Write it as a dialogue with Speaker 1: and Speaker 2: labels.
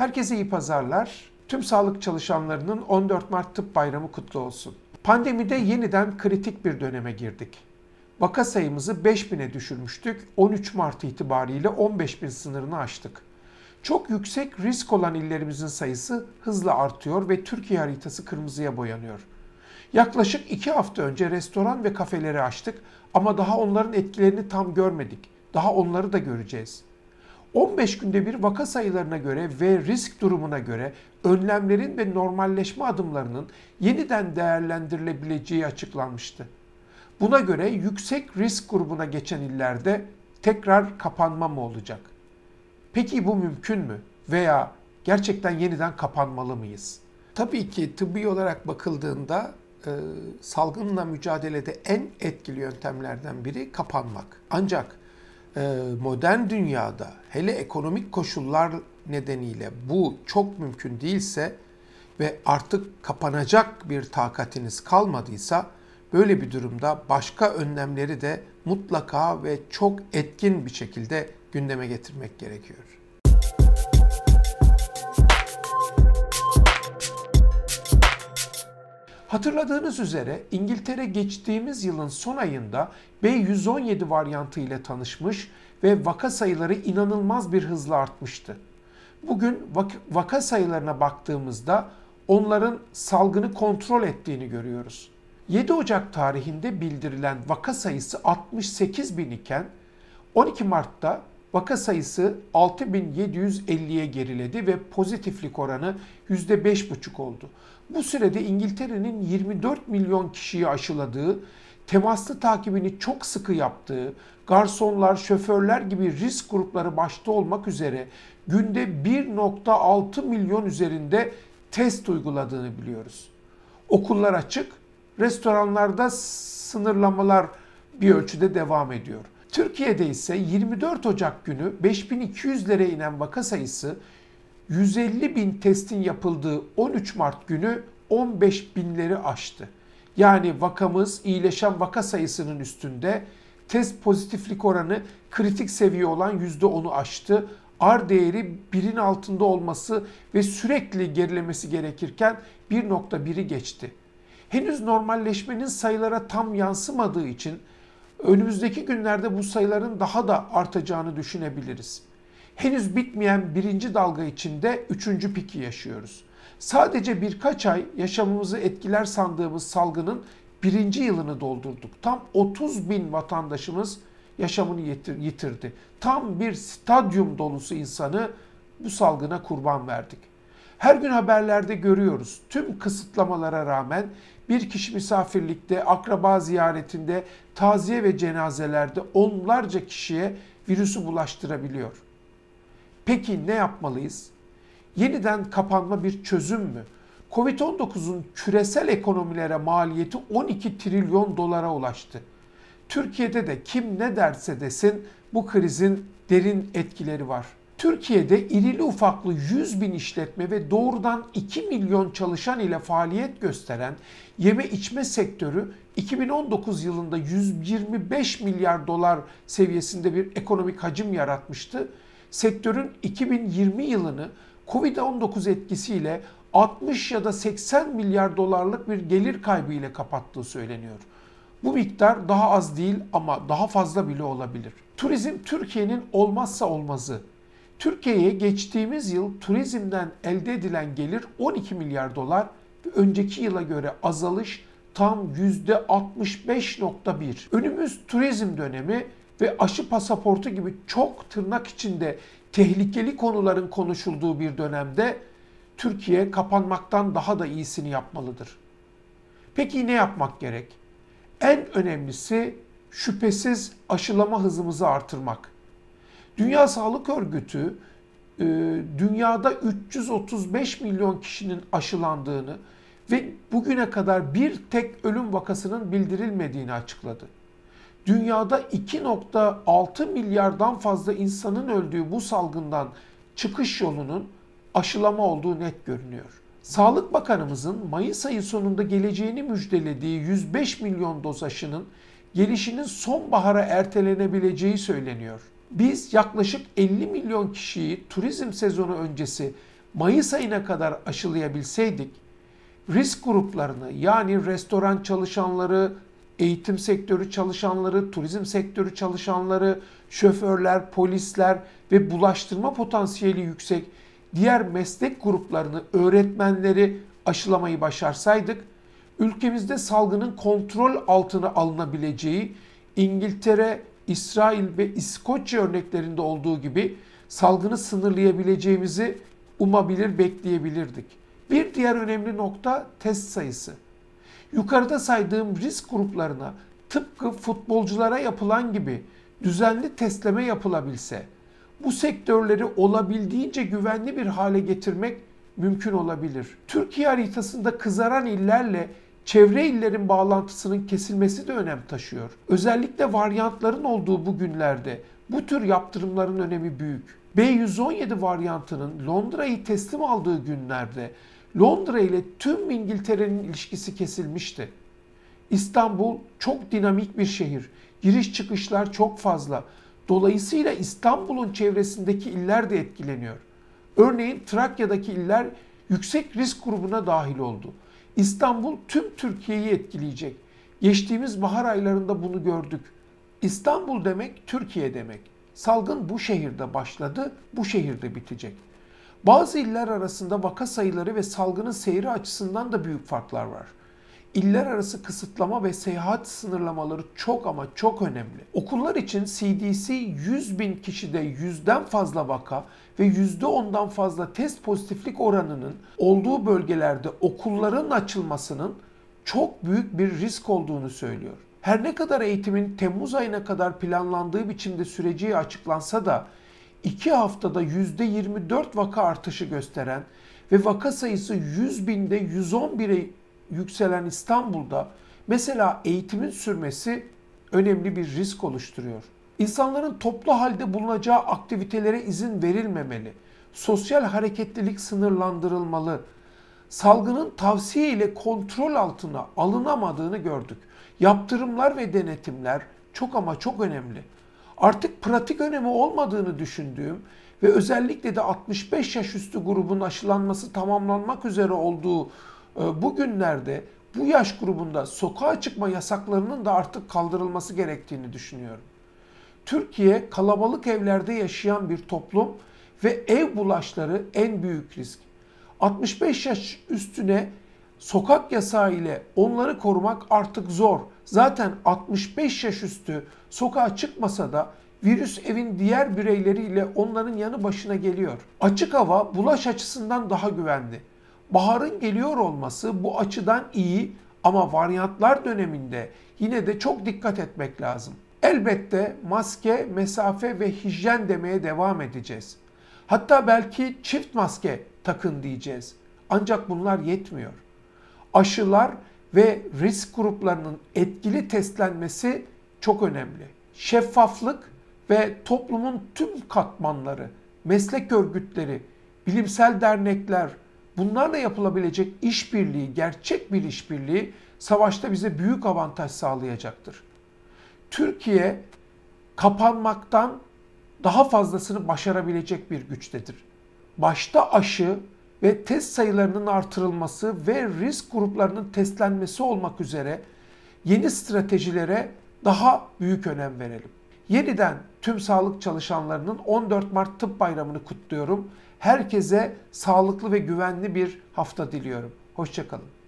Speaker 1: Herkese iyi pazarlar. Tüm sağlık çalışanlarının 14 Mart Tıp Bayramı kutlu olsun. Pandemide yeniden kritik bir döneme girdik. Vaka sayımızı 5000'e düşürmüştük. 13 Mart itibariyle 15000 sınırını aştık. Çok yüksek risk olan illerimizin sayısı hızla artıyor ve Türkiye haritası kırmızıya boyanıyor. Yaklaşık 2 hafta önce restoran ve kafeleri açtık ama daha onların etkilerini tam görmedik. Daha onları da göreceğiz.'' 15 günde bir vaka sayılarına göre ve risk durumuna göre önlemlerin ve normalleşme adımlarının yeniden değerlendirilebileceği açıklanmıştı. Buna göre yüksek risk grubuna geçen illerde tekrar kapanma mı olacak? Peki bu mümkün mü? Veya gerçekten yeniden kapanmalı mıyız? Tabii ki tıbbi olarak bakıldığında e, salgınla mücadelede en etkili yöntemlerden biri kapanmak. Ancak ee, modern dünyada hele ekonomik koşullar nedeniyle bu çok mümkün değilse ve artık kapanacak bir takatiniz kalmadıysa böyle bir durumda başka önlemleri de mutlaka ve çok etkin bir şekilde gündeme getirmek gerekiyor. Hatırladığınız üzere İngiltere geçtiğimiz yılın son ayında B117 varyantı ile tanışmış ve vaka sayıları inanılmaz bir hızla artmıştı. Bugün vak vaka sayılarına baktığımızda onların salgını kontrol ettiğini görüyoruz. 7 Ocak tarihinde bildirilen vaka sayısı 68 bin iken 12 Mart'ta vaka sayısı 6750'ye geriledi ve pozitiflik oranı %5,5 oldu. Bu sürede İngiltere'nin 24 milyon kişiyi aşıladığı, temaslı takibini çok sıkı yaptığı, garsonlar, şoförler gibi risk grupları başta olmak üzere günde 1.6 milyon üzerinde test uyguladığını biliyoruz. Okullar açık, restoranlarda sınırlamalar bir ölçüde devam ediyor. Türkiye'de ise 24 Ocak günü 5200'lere inen vaka sayısı 150 bin testin yapıldığı 13 Mart günü 15 binleri aştı. Yani vakamız iyileşen vaka sayısının üstünde test pozitiflik oranı kritik seviye olan %10'u aştı. R değeri 1'in altında olması ve sürekli gerilemesi gerekirken 1.1'i geçti. Henüz normalleşmenin sayılara tam yansımadığı için önümüzdeki günlerde bu sayıların daha da artacağını düşünebiliriz henüz bitmeyen birinci dalga içinde üçüncü piki yaşıyoruz. Sadece birkaç ay yaşamımızı etkiler sandığımız salgının birinci yılını doldurduk. Tam 30 bin vatandaşımız yaşamını yitirdi. Tam bir stadyum dolusu insanı bu salgına kurban verdik. Her gün haberlerde görüyoruz. Tüm kısıtlamalara rağmen bir kişi misafirlikte, akraba ziyaretinde, taziye ve cenazelerde onlarca kişiye virüsü bulaştırabiliyor. Peki ne yapmalıyız? Yeniden kapanma bir çözüm mü? Covid-19'un küresel ekonomilere maliyeti 12 trilyon dolara ulaştı. Türkiye'de de kim ne derse desin bu krizin derin etkileri var. Türkiye'de irili ufaklı 100 bin işletme ve doğrudan 2 milyon çalışan ile faaliyet gösteren yeme içme sektörü 2019 yılında 125 milyar dolar seviyesinde bir ekonomik hacim yaratmıştı sektörün 2020 yılını Covid-19 etkisiyle 60 ya da 80 milyar dolarlık bir gelir kaybı ile kapattığı söyleniyor. Bu miktar daha az değil ama daha fazla bile olabilir. Turizm Türkiye'nin olmazsa olmazı. Türkiye'ye geçtiğimiz yıl turizmden elde edilen gelir 12 milyar dolar ve önceki yıla göre azalış tam %65.1. Önümüz turizm dönemi ve aşı pasaportu gibi çok tırnak içinde tehlikeli konuların konuşulduğu bir dönemde Türkiye kapanmaktan daha da iyisini yapmalıdır. Peki ne yapmak gerek? En önemlisi şüphesiz aşılama hızımızı artırmak. Dünya Sağlık Örgütü e, dünyada 335 milyon kişinin aşılandığını ve bugüne kadar bir tek ölüm vakasının bildirilmediğini açıkladı dünyada 2.6 milyardan fazla insanın öldüğü bu salgından çıkış yolunun aşılama olduğu net görünüyor. Sağlık Bakanımızın Mayıs ayı sonunda geleceğini müjdelediği 105 milyon doz aşının gelişinin sonbahara ertelenebileceği söyleniyor. Biz yaklaşık 50 milyon kişiyi turizm sezonu öncesi Mayıs ayına kadar aşılayabilseydik, risk gruplarını yani restoran çalışanları, eğitim sektörü çalışanları, turizm sektörü çalışanları, şoförler, polisler ve bulaştırma potansiyeli yüksek diğer meslek gruplarını, öğretmenleri aşılamayı başarsaydık, ülkemizde salgının kontrol altına alınabileceği İngiltere, İsrail ve İskoçya örneklerinde olduğu gibi salgını sınırlayabileceğimizi umabilir, bekleyebilirdik. Bir diğer önemli nokta test sayısı. Yukarıda saydığım risk gruplarına tıpkı futbolculara yapılan gibi düzenli testleme yapılabilse bu sektörleri olabildiğince güvenli bir hale getirmek mümkün olabilir. Türkiye haritasında kızaran illerle çevre illerin bağlantısının kesilmesi de önem taşıyor. Özellikle varyantların olduğu bu günlerde bu tür yaptırımların önemi büyük. B117 varyantının Londra'yı teslim aldığı günlerde Londra ile tüm İngiltere'nin ilişkisi kesilmişti. İstanbul çok dinamik bir şehir. Giriş çıkışlar çok fazla. Dolayısıyla İstanbul'un çevresindeki iller de etkileniyor. Örneğin Trakya'daki iller yüksek risk grubuna dahil oldu. İstanbul tüm Türkiye'yi etkileyecek. Geçtiğimiz bahar aylarında bunu gördük. İstanbul demek Türkiye demek. Salgın bu şehirde başladı, bu şehirde bitecek. Bazı iller arasında vaka sayıları ve salgının seyri açısından da büyük farklar var. İller arası kısıtlama ve seyahat sınırlamaları çok ama çok önemli. Okullar için CDC 100 bin kişide 100'den fazla vaka ve yüzde ondan fazla test pozitiflik oranının olduğu bölgelerde okulların açılmasının çok büyük bir risk olduğunu söylüyor. Her ne kadar eğitimin Temmuz ayına kadar planlandığı biçimde süreci açıklansa da 2 haftada %24 vaka artışı gösteren ve vaka sayısı 100 binde 111'e yükselen İstanbul'da mesela eğitimin sürmesi önemli bir risk oluşturuyor. İnsanların toplu halde bulunacağı aktivitelere izin verilmemeli. Sosyal hareketlilik sınırlandırılmalı. Salgının tavsiye ile kontrol altına alınamadığını gördük. Yaptırımlar ve denetimler çok ama çok önemli artık pratik önemi olmadığını düşündüğüm ve özellikle de 65 yaş üstü grubun aşılanması tamamlanmak üzere olduğu e, bugünlerde bu yaş grubunda sokağa çıkma yasaklarının da artık kaldırılması gerektiğini düşünüyorum. Türkiye kalabalık evlerde yaşayan bir toplum ve ev bulaşları en büyük risk. 65 yaş üstüne sokak yasağı ile onları korumak artık zor. Zaten 65 yaş üstü sokağa çıkmasa da virüs evin diğer bireyleriyle onların yanı başına geliyor. Açık hava bulaş açısından daha güvenli. Baharın geliyor olması bu açıdan iyi ama varyantlar döneminde yine de çok dikkat etmek lazım. Elbette maske, mesafe ve hijyen demeye devam edeceğiz. Hatta belki çift maske takın diyeceğiz. Ancak bunlar yetmiyor aşılar ve risk gruplarının etkili testlenmesi çok önemli. Şeffaflık ve toplumun tüm katmanları, meslek örgütleri, bilimsel dernekler, bunlarla yapılabilecek işbirliği, gerçek bir işbirliği savaşta bize büyük avantaj sağlayacaktır. Türkiye kapanmaktan daha fazlasını başarabilecek bir güçtedir. Başta aşı, ve test sayılarının artırılması ve risk gruplarının testlenmesi olmak üzere yeni stratejilere daha büyük önem verelim. Yeniden tüm sağlık çalışanlarının 14 Mart Tıp Bayramı'nı kutluyorum. Herkese sağlıklı ve güvenli bir hafta diliyorum. Hoşçakalın.